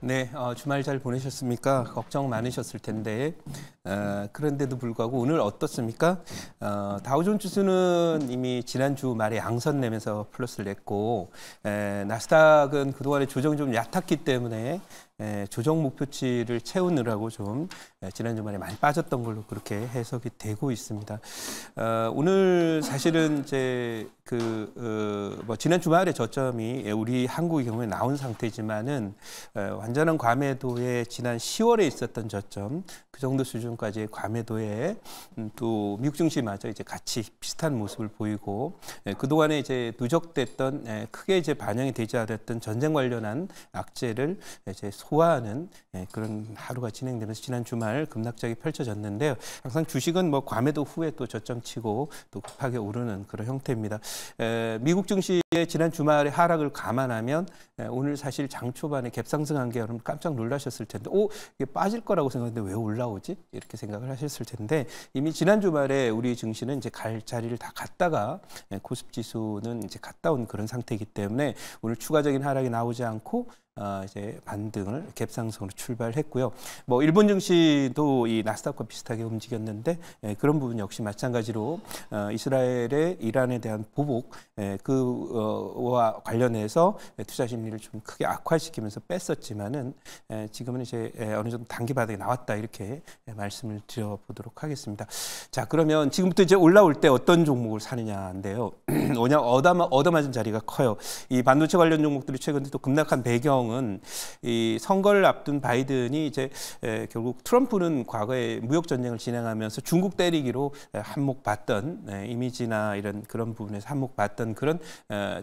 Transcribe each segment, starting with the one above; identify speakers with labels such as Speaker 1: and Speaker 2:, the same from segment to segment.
Speaker 1: 네, 어, 주말 잘 보내셨습니까? 걱정 많으셨을 텐데 어, 그런데도 불구하고 오늘 어떻습니까? 어, 다우존주스는 이미 지난주 말에 양선 내면서 플러스를 냈고 에, 나스닥은 그동안에 조정이 좀 얕았기 때문에 에, 조정 목표치를 채우느라고 좀 에, 지난 주말에 많이 빠졌던 걸로 그렇게 해석이 되고 있습니다. 어, 오늘 사실은 이제 그, 어, 뭐 지난 주말에 저점이 예, 우리 한국의 경우에 나온 상태지만은 에, 어, 완전한 과매도의 지난 10월에 있었던 저점 그 정도 수준 전까지의 과매도에 음, 또 미국 증시마저 이제 같이 비슷한 모습을 보이고 예, 그동안에 이제 누적됐던 예, 크게 이제 반영이 되지 않았던 전쟁 관련한 악재를 이제 소화하는 예, 그런 하루가 진행되면서 지난 주말 급락장이 펼쳐졌는데요. 항상 주식은 뭐 과매도 후에 또 저점 치고 또 급하게 오르는 그런 형태입니다. 미국 증시의 지난 주말의 하락을 감안하면 오늘 사실 장 초반에 갭상승한 게 여러분 깜짝 놀라셨을 텐데 오 이게 빠질 거라고 생각했는데 왜 올라오지? 이렇게 이렇게 생각을 하셨을 텐데 이미 지난 주말에 우리 증시는 이제 갈 자리를 다 갔다가 예, 코스피 지수는 이제 갔다 온 그런 상태이기 때문에 오늘 추가적인 하락이 나오지 않고 어, 이제 반등을 갭상승으로 출발했고요. 뭐 일본 증시도 이 나스닥과 비슷하게 움직였는데 예, 그런 부분 역시 마찬가지로 어, 이스라엘의 이란에 대한 보복 예, 그와 관련해서 투자 심리를 좀 크게 악화시키면서 뺐었지만은 예, 지금은 이제 예, 어느 정도 단기 바닥에 나왔다 이렇게 예, 말씀을 드려보도록 하겠습니다. 자 그러면 지금부터 이제 올라올 때 어떤 종목을 사느냐인데요. 오냐 얻어맞은 자리가 커요. 이 반도체 관련 종목들이 최근 에또 급락한 배경 구성은 이 선거를 앞둔 바이든이 이제 결국 트럼프는 과거에 무역 전쟁을 진행하면서 중국 때리기로 한몫 봤던 이미지나 이런 그런 부분에서 한몫 봤던 그런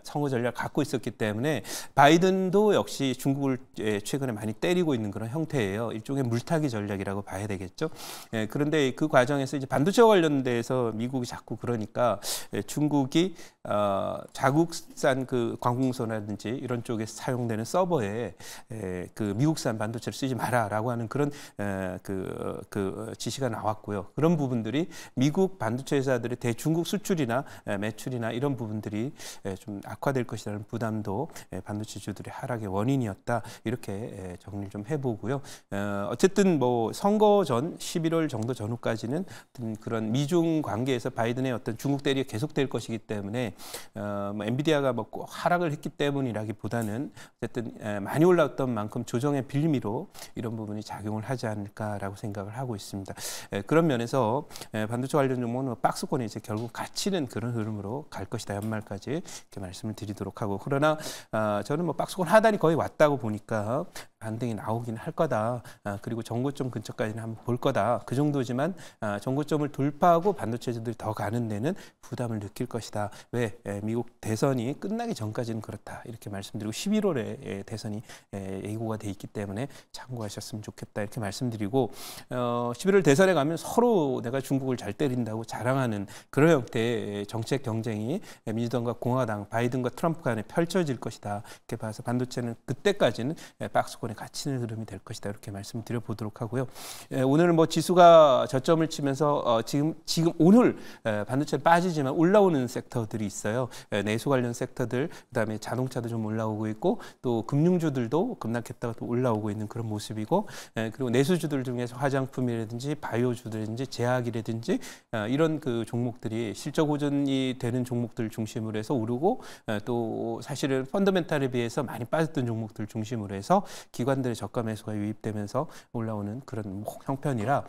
Speaker 1: 선거 전략 갖고 있었기 때문에 바이든도 역시 중국을 최근에 많이 때리고 있는 그런 형태예요. 일종의 물타기 전략이라고 봐야 되겠죠. 그런데 그 과정에서 이제 반도체 관련돼서 미국이 자꾸 그러니까 중국이 어, 자국산 그 관공서라든지 이런 쪽에 사용되는 서버에 때그 미국산 반도체를 쓰지 마라라고 하는 그런 그, 그 지시가 나왔고요. 그런 부분들이 미국 반도체 회사들의 대중국 수출이나 매출이나 이런 부분들이 좀 악화될 것이라는 부담도 반도체 주들의 하락의 원인이었다 이렇게 정리를 좀 해보고요. 어, 어쨌든 뭐 선거 전 11월 정도 전후까지는 그런 미중 관계에서 바이든의 어떤 중국 대리 계속될 것이기 때문에 어, 뭐 엔비디아가 뭐 꼭 하락을 했기 때문이라기보다는 어쨌든 많이 올라왔던 만큼 조정의 빌미로 이런 부분이 작용을 하지 않을까라고 생각을 하고 있습니다. 예, 그런 면에서 예, 반도체 관련 종목은 뭐 박스권이 이제 결국 갇히는 그런 흐름으로 갈 것이다 연말까지 이렇게 말씀을 드리도록 하고 그러나 아, 저는 뭐 박스권 하단이 거의 왔다고 보니까 반등이 나오긴 할 거다. 아, 그리고 정고점 근처까지는 한번 볼 거다. 그 정도지만 아, 정고점을 돌파하고 반도체들이더 가는 데는 부담을 느낄 것이다. 왜 예, 미국 대선이 끝나기 전까지는 그렇다 이렇게 말씀드리고 11월에 대선 개선이 예, 예고가 돼 있기 때문에 참고하셨으면 좋겠다 이렇게 말씀드리고 어, 11월 대선에 가면 서로 내가 중국을 잘 때린다고 자랑하는 그런 형태의 정책 경쟁이 민주당과 공화당, 바이든과 트럼프 간에 펼쳐질 것이다 이렇게 봐서 반도체는 그때까지는 예, 박스권에 갇히는 흐름이 될 것이다 이렇게 말씀드려 보도록 하고요. 예, 오늘 뭐 지수가 저점을 치면서 어, 지금 지금 오늘 반도체 빠지지만 올라오는 섹터들이 있어요. 내수 관련 섹터들, 그다음에 자동차도 좀 올라오고 있고 또 금융 금융주들도 급락했다가 또 올라오고 있는 그런 모습이고 예, 그리고 내수주들 중에서 화장품이라든지 바이오주들든지 제약이라든지 어, 이런 그 종목들이 실적 호전이 되는 종목들 중심으로 해서 오르고 어, 또 사실은 펀더멘탈에 비해서 많이 빠졌던 종목들 중심으로 해서 기관들의 저가 매수가 유입되면서 올라오는 그런 형편이라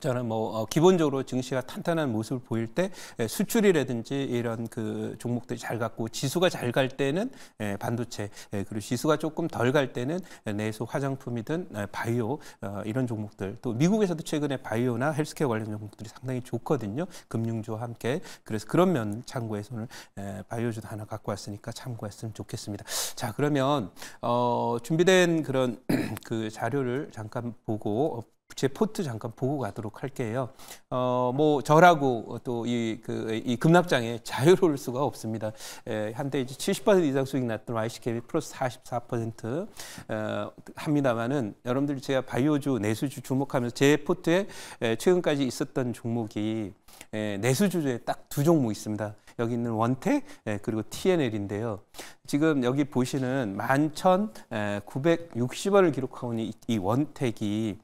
Speaker 1: 저는 뭐 어, 기본적으로 증시가 탄탄한 모습을 보일 때 예, 수출이라든지 이런 그 종목들이 잘갖고 지수가 잘 갈 때는 예, 반도체 예, 그리고 지수가 조금 덜 갈 때는 내수 화장품이든 바이오 어, 이런 종목들 또 미국에서도 최근에 바이오나 헬스케어 관련 종목들이 상당히 좋거든요 금융주와 함께 그래서 그런 면 참고해서 오늘 바이오주도 하나 갖고 왔으니까 참고했으면 좋겠습니다 자 그러면 어, 준비된 그런 그 자료를 잠깐 보고 제 포트 잠깐 보고 가도록 할게요. 어, 뭐 저라고 또 이 그, 이 급락장에 자유로울 수가 없습니다. 에, 한때 이제 70% 이상 수익 났던 YCKB 플러스 44% 어, 합니다만은 여러분들 제가 바이오주 내수주 주목하면서 제 포트에 에, 최근까지 있었던 종목이 에, 내수주에 딱 두 종목 있습니다. 여기 있는 원택 예, 그리고 TNL인데요. 지금 여기 보시는 11,960원을 기록하고 있는 이 원택이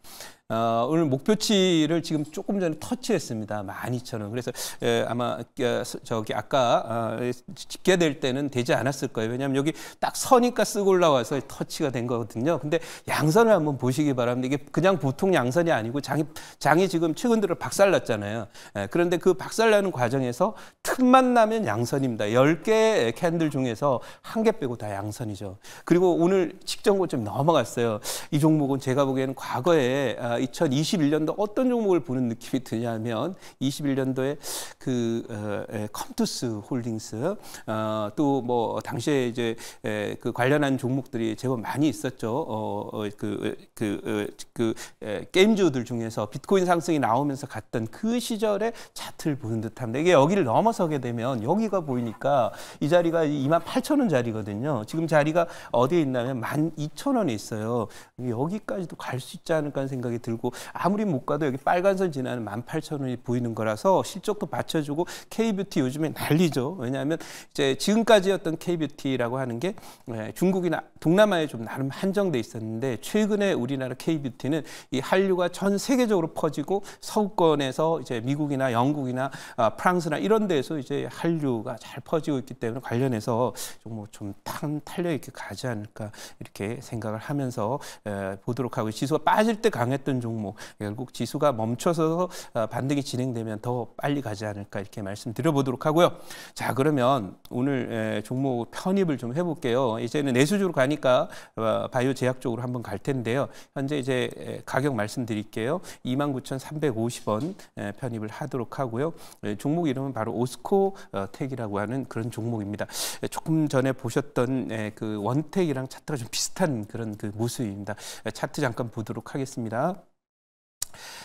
Speaker 1: 어, 오늘 목표치를 지금 조금 전에 터치했습니다. 12,000원. 그래서 에, 아마 에, 어, 저기 아까 어, 집계될 때는 되지 않았을 거예요. 왜냐하면 여기 딱 서니까 쓰고 올라와서 터치가 된 거거든요. 근데 양선을 한번 보시기 바랍니다. 이게 그냥 보통 양선이 아니고 장이, 장이 지금 최근 들어 박살났잖아요. 에, 그런데 그 박살나는 과정에서 틈만 나면 양선입니다. 10개 캔들 중에서 한개 빼고 다 양선이죠. 그리고 오늘 직전고 좀 넘어갔어요. 이 종목은 제가 보기에는 과거에 2021년도 아, 어떤 종목을 보는 느낌이 드냐면 21년도에 그 어, 컴투스 홀딩스 어, 또뭐 당시에 이제 그 관련한 종목들이 제법 많이 있었죠. 어, 그, 그, 그, 에, 그, 그, 게임주들 중에서 비트코인 상승이 나오면서 갔던 그 시절의 차트를 보는 듯합니다. 이게 여기를 넘어서게 되면 여기가 보이니까 이 자리가 2 8 0 0 0원 자리 자리거든요. 지금 자리가 어디에 있냐면 만 이천 원에 있어요. 여기까지도 갈 수 있지 않을까 하는 생각이 들고 아무리 못 가도 여기 빨간선 지나는 만 팔천 원이 보이는 거라서 실적도 받쳐주고 K뷰티 요즘에 난리죠. 왜냐하면 이제 지금까지 어떤 K뷰티라고 하는 게 예, 중국이나 동남아에 좀 나름 한정돼 있었는데 최근에 우리나라 K뷰티는 이 한류가 전 세계적으로 퍼지고 서구권에서 이제 미국이나 영국이나 아, 프랑스나 이런 데에서 이제 한류가 잘 퍼지고 있기 때문에 관련해서 좀 뭐좀 탈려 이렇게 가지 않을까 이렇게 생각을 하면서 보도록 하고 지수가 빠질 때 강했던 종목 결국 지수가 멈춰서 어, 반등이 진행되면 더 빨리 가지 않을까 이렇게 말씀드려보도록 하고요. 자 그러면 오늘 종목 편입을 좀 해볼게요. 이제는 내수주로 가니까 어, 바이오 제약 쪽으로 한번 갈 텐데요. 현재 이제 가격 말씀드릴게요. 29,350원 편입을 하도록 하고요. 종목 이름은 바로 오스코 택이라고 어, 하는 그런 종목입니다. 조금 전에 보셨던 예, 그 원택이랑 차트가 좀 비슷한 그런 그 모습입니다. 예, 차트 잠깐 보도록 하겠습니다.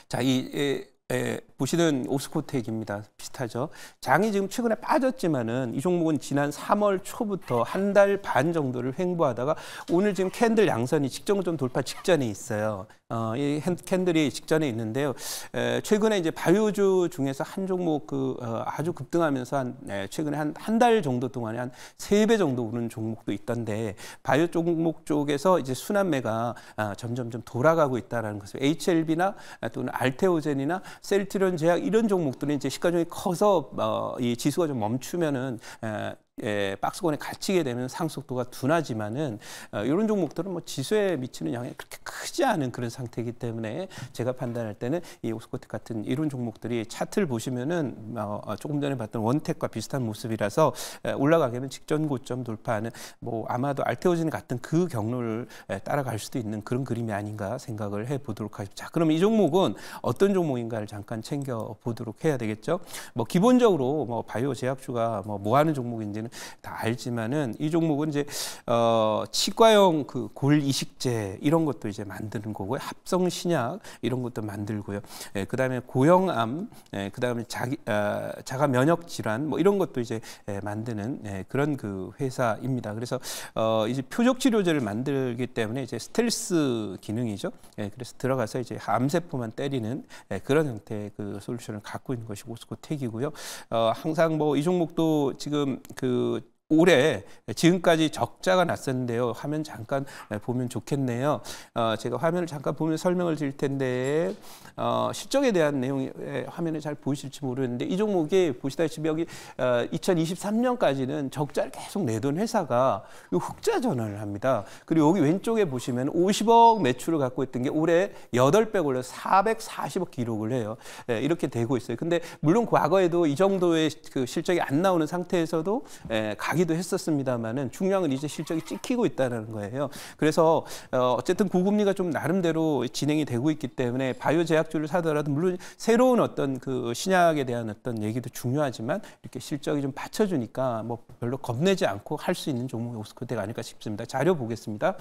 Speaker 1: 자, 이 예, 예 보시는 옵스코텍입니다. 비슷하죠. 장이 지금 최근에 빠졌지만은 이 종목은 지난 3월 초부터 한 달 반 정도를 횡보하다가 오늘 지금 캔들 양선이 직전 좀 돌파 직전에 있어요. 어, 이 캔들이 직전에 있는데요. 에, 최근에 이제 바이오주 중에서 한 종목 그 어, 아주 급등하면서 한 에, 네, 최근에 한 한 달 정도 동안에 한 세 배 정도 오른 종목도 있던데 바이오 종목 쪽에서 이제 순환매가 아, 점점점 돌아가고 있다라는 것을 HLB나 또는 알테오젠이나 셀트리온 제약 이런 종목들은 이제 시가종이 커서 어, 이 지수가 좀 멈추면은 에, 예, 박스권에 갇히게 되면 상속도가 둔하지만은 어, 이런 종목들은 뭐 지수에 미치는 영향이 그렇게 크지 않은 그런 상태이기 때문에 제가 판단할 때는 이옥스코트 같은 이런 종목들이 차트를 보시면은 어, 어, 조금 전에 봤던 원택과 비슷한 모습이라서 올라가기는 직전 고점 돌파하는 뭐 아마도 알테오진 같은 그 경로를 따라갈 수도 있는 그런 그림이 아닌가 생각을 해 보도록 하죠. 겠습 자, 그럼 이 종목은 어떤 종목인가를 잠깐 챙겨 보도록 해야 되겠죠. 뭐 기본적으로 뭐 바이오 제약주가 뭐, 뭐 하는 종목인지 문제는 다 알지만은 이 종목은 이제 어, 치과용 그 골 이식제 이런 것도 이제 만드는 거고요. 합성 신약 이런 것도 만들고요. 예, 그다음에 고형암, 예, 그다음에 자기 어, 자가 면역 질환 뭐 이런 것도 이제 예, 만드는 예, 그런 그 회사입니다. 그래서 어, 이제 표적 치료제를 만들기 때문에 이제 스텔스 기능이죠. 예, 그래서 들어가서 이제 암세포만 때리는 예, 그런 형태의 그 솔루션을 갖고 있는 것이 오스코텍이고요. 어, 항상 뭐 이 종목도 지금 그 to 올해 지금까지 적자가 났었는데요. 화면 잠깐 보면 좋겠네요. 어, 제가 화면을 잠깐 보면 설명을 드릴 텐데 어, 실적에 대한 내용이 화면에 잘 보이실지 모르는데 이 종목이 보시다시피 여기 어, 2023년까지는 적자를 계속 내던 회사가 흑자 전환을 합니다. 그리고 여기 왼쪽에 보시면 50억 매출을 갖고 있던 게 올해 8배 올려 440억 기록을 해요. 예, 이렇게 되고 있어요. 근데 물론 과거에도 이 정도의 그 실적이 안 나오는 상태에서도 예, 가격 가기도 했었습니다만은 중량은 이제 실적이 찍히고 있다는 거예요. 그래서 어, 어쨌든 고금리가 좀 나름대로 진행이 되고 있기 때문에 바이오 제약주를 사더라도 물론 새로운 어떤 그 신약에 대한 어떤 얘기도 중요하지만 이렇게 실적이 좀 받쳐주니까 뭐 별로 겁내지 않고 할 수 있는 종목이 오스코텍 아닐까 싶습니다. 자료 보겠습니다.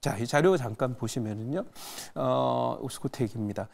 Speaker 1: 자, 이 자료 잠깐 보시면은요, 어, 오스코텍입니다.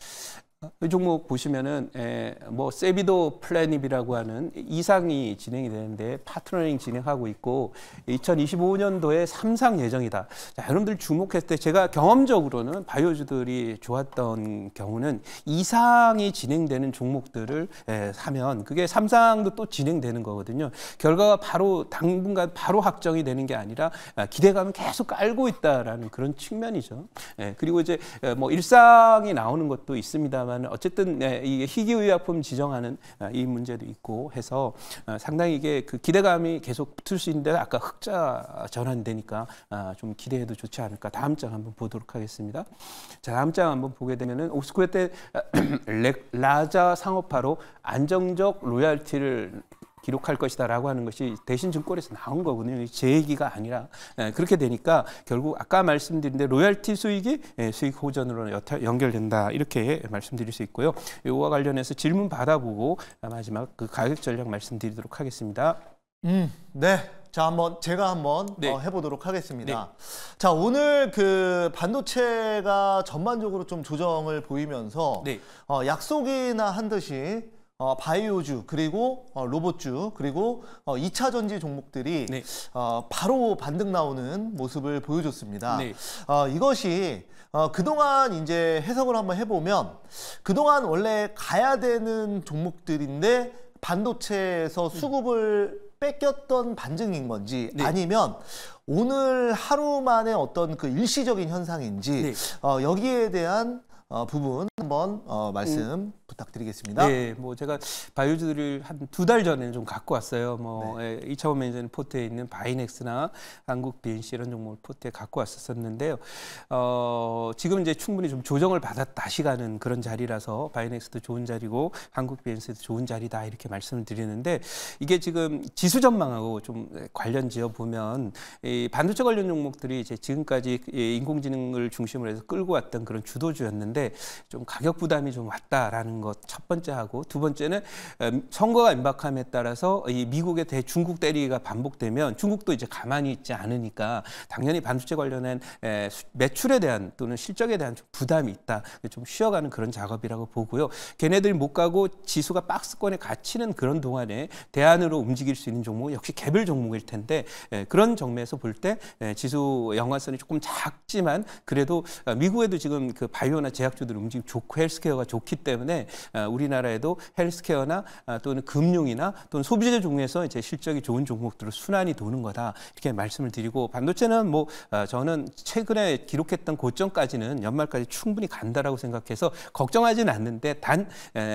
Speaker 1: 이 종목 보시면은 에, 예, 뭐 세비도 플래닛이라고 하는 이상이 진행이 되는데 파트너링 진행하고 있고 2025년도에 삼상 예정이다. 자, 여러분들 주목했을 때 제가 경험적으로는 바이오주들이 좋았던 경우는 이상이 진행되는 종목들을 에, 예, 사면 그게 삼상도또 진행되는 거거든요. 결과가 바로 당분간 바로 확정이 되는 게 아니라 아, 기대감을 계속 깔고 있다라는 그런 측면이죠. 에, 예, 그리고 이제 어, 뭐 일상이 나오는 것도 있습니다만 있습니다 어쨌든 네, 이 희귀의약품 지정하는 아, 이 문제도 있고 해서 아, 상당히 이게 그 기대감이 계속 붙을 수 있는데 아까 흑자 전환되니까 아, 좀 기대해도 좋지 않을까 다음 장 한번 보도록 하겠습니다. 자 다음 장 한번 보게 되면은 오스코에 때 라자 상업화로 안정적 로얄티를 기록할 것이다라고 하는 것이 대신증권에서 나온 거거든요. 제 얘기가 아니라 예, 그렇게 되니까 결국 아까 말씀드린 데 로열티 수익이 예, 수익 호전으로 연결된다 이렇게 말씀드릴 수 있고요. 이와 관련해서 질문 받아보고 마지막 그 가격 전략 말씀드리도록 하겠습니다. 음, 네. 자, 한번 제가 한번 네. 어, 해보도록 하겠습니다. 네. 자, 오늘 그 반도체가 전반적으로 좀 조정을 보이면서 네. 어, 약속이나 한 듯이 어, 바이오주 그리고 어, 로봇주 그리고 어, 2차 전지 종목들이 네. 어, 바로 반등 나오는 모습을 보여줬습니다. 네. 어, 이것이 어, 그동안 이제 해석을 한번 해보면 그동안 원래 가야 되는 종목들인데 반도체에서 음. 수급을 음. 뺏겼던 반증인 건지 네. 아니면 오늘 하루만에 어떤 그 일시적인 현상인지 네. 어, 여기에 대한 어, 부분 한번 어, 말씀 음. 부탁드리겠습니다. 네, 뭐 제가 바이오즈를 한두 달 전에 좀 갖고 왔어요. 뭐 네. 2차원 예, 매니저는 포트에 있는 바이넥스나 한국 BNC 이런 종목을 포트에 갖고 왔었는데요. 어, 지금 이제 충분히 좀 조정을 받아 다시 가는 그런 자리라서 바이넥스도 좋은 자리고 한국 BNC도 좋은 자리다 이렇게 말씀을 드리는데 이게 지금 지수 전망하고 좀 관련 지어 보면 이 반도체 관련 종목들이 이제 지금까지 인공지능을 중심으로 해서 끌고 왔던 그런 주도주였는데 좀 가격 부담이 좀 왔다라는 것첫 번째 하고 두 번째는 음, 선거가 임박함에 따라서 이 미국의 대중국 대리가 반복되면 중국도 이제 가만히 있지 않으니까 당연히 반도체 관련한 매출에 대한 또는 실적에 대한 좀 부담이 있다. 좀 쉬어가는 그런 작업이라고 보고요. 걔네들이 못 가고 지수가 박스권에 갇히는 그런 동안에 대안으로 움직일 수 있는 종목 역시 개별 종목일 텐데 그런 정매에서 볼 때 지수 연관성이 조금 작지만 그래도 어, 미국에도 지금 그 바이오나 제약주들 움직임 좋고 헬스케어가 좋기 때문에 어, 우리나라에도 헬스케어나 아, 또는 금융이나 또는 소비재 종류에서 이제 실적이 좋은 종목들을 순환이 도는 거다 이렇게 말씀을 드리고 반도체는 뭐 아, 저는 최근에 기록했던 고점까지는 연말까지 충분히 간다라고 생각해서 걱정하지는 않는데 단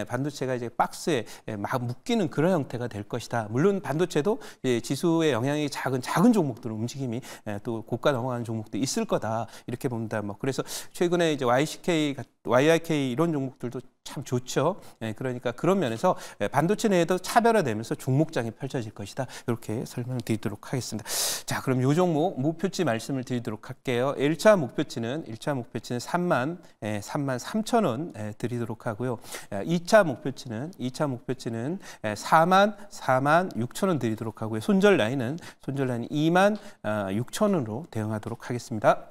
Speaker 1: 반도체가 이제 박스에 막 묶이는 그런 형태가 될 것이다. 물론 반도체도 지수의 영향이 작은 작은 종목들은 움직임이 또 고가 넘어가는 종목도 있을 거다 이렇게 봅니다. 뭐 그래서 최근에 이제 YCK 같은 YIK 이런 종목들도 참 좋죠. 예, 그러니까 그런 면에서 예, 반도체 내에도 차별화되면서 종목장이 펼쳐질 것이다. 이렇게 설명을 드리도록 하겠습니다. 자, 그럼 요 종목 목표치 말씀을 드리도록 할게요. 1차 목표치는 1차 목표치는 3만 3만 예, 3천 원 드리도록 하고요. 2차 목표치는 2차 목표치는 4만 4만 6천 원 드리도록 하고요. 손절 라인은 손절 라인 2만 6천 아, 원으로 대응하도록 하겠습니다.